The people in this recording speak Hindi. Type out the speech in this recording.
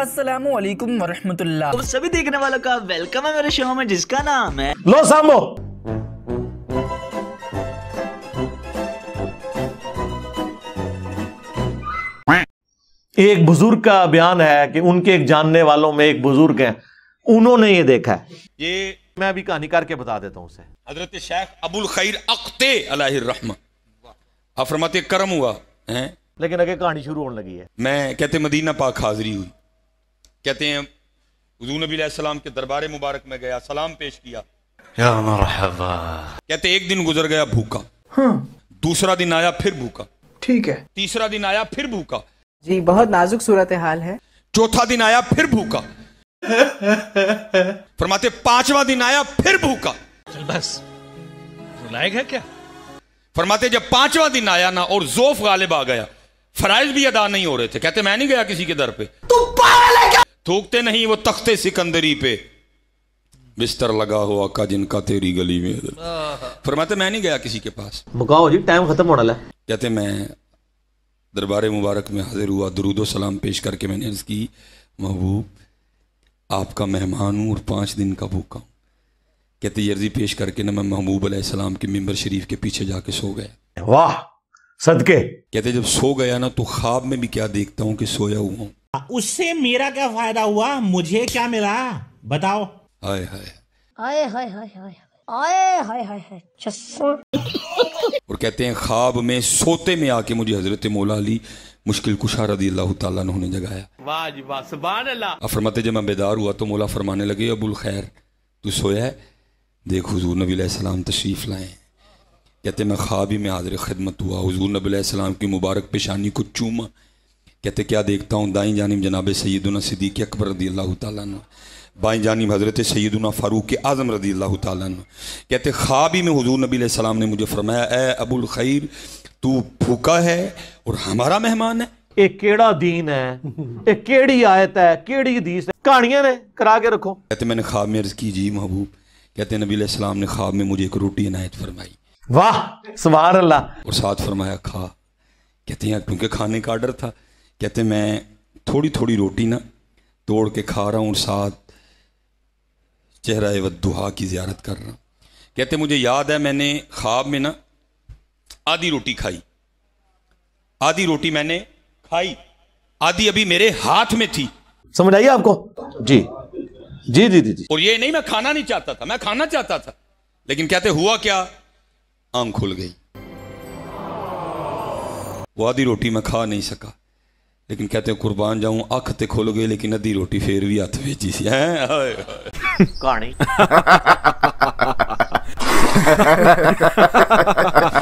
असलम वरहमतुल्ला तो सभी देखने वालों का वेलकम है मेरे शो में जिसका नाम है लो सामो एक बुजुर्ग का बयान है कि उनके एक जानने वालों में एक बुजुर्ग हैं उन्होंने ये देखा है ये मैं अभी कहानी करके बता देता हूँ उसे हजरत शेख अबुल खैर अख्ते अलहम अफरमत करम हुआ है लेकिन आगे कहानी शुरू होने लगी है मैं कहते मदीना पाक हाजिरी हुई कहते हैं हजू नबी सलाम के दरबार मुबारक में गया सलाम पेश किया कहते एक दिन गुजर गया भूखा हाँ। दूसरा दिन आया फिर भूखा ठीक है तीसरा दिन आया फिर भूखा जी बहुत नाजुक सूरत हाल है चौथा दिन आया फिर भूखा फरमाते पांचवा दिन आया फिर भूखा चल बस लायक है क्या फरमाते जब पांचवा दिन आया ना और जोफ गालिब आ गया फराइज भी अदा नहीं हो रहे थे कहते मैं नहीं गया किसी के दर पे तू पागल थूकते नहीं वो तख्ते सिकंदरी पे बिस्तर लगा हुआ का जिनका तेरी गली में फरमाते तो, मैं नहीं गया किसी के पास मुकाओ जी टाइम खत्म होने वाला कहते मैं दरबार मुबारक में हाजिर हुआ दरुदो सलाम पेश करके मैंने अर्ज की महबूब आपका मेहमान हूँ और पाँच दिन का भूखा हूँ कहते यर्जी पेश करके ना मैं महबूब सलाम के मेम्बर शरीफ के पीछे जाके सो गया वाह सदके कहते जब सो गया ना तो ख्वाब में भी क्या देखता हूँ कि सोया हुआ हूँ हाँ, उससे मेरा क्या फायदा हुआ मुझे क्या मिला बताओ हाय हाय हाय हाय हाय हाय और कहते हैं ख्वाब में सोते में आके मुझे हजरत मौला अली मुश्किल कुशा रदी अल्लाह तला ने जगाया अब फरमाते जब मैं बेदार हुआ तो मौला फरमाने लगे अबुल खैर तू सोया है देख हजूर नबी सलाम तशरीफ लाए कहते मैं ही में हाजिर खदमत हुआ हजूर नबीम की मुबारक पेशानी को चूमा कहते क्या देखता हूँ दाई जानब जनाब सैदना सिद्दीक अकबर रदी अल्लाह तन बाई जानब हज़रत सैदुना फ़ारूक आज़म रदी अल्लाह तन कहते ही में हजूर नबी ने मुझे फरमाया ए अबुल खैर तू फूका है और हमारा मेहमान है ख्वाब में, دین ਹੈ ਇਹ ਕਿਹੜੀ ਆਇਤ ਹੈ ਕਿਹੜੀ ਹਦੀਸ ਹੈ ਕਹਾਣੀਆਂ ਨੇ ਕਰਾ ਕੇ ਰੱਖੋ ਤੇ वाह सुबह अल्लाह और साथ फरमाया खा कहते हैं क्योंकि खाने का आर्डर था कहते मैं थोड़ी थोड़ी रोटी ना तोड़ के खा रहा हूँ और साथ चेहरा दुहा की ज्यारत कर रहा हूँ कहते मुझे याद है मैंने ख्वाब में ना आधी रोटी खाई आधी रोटी मैंने खाई आधी अभी मेरे हाथ में थी समझ आई आपको जी जी जी जी जी और ये नहीं मैं खाना नहीं चाहता था मैं खाना चाहता था लेकिन कहते हुआ क्या आम खुल गई वो आधी रोटी मैं खा नहीं सका लेकिन कहते हैं कुर्बान जाऊं अख तो खुल गई लेकिन अद्धी रोटी फिर भी हथ भेजी सी हैं कहानी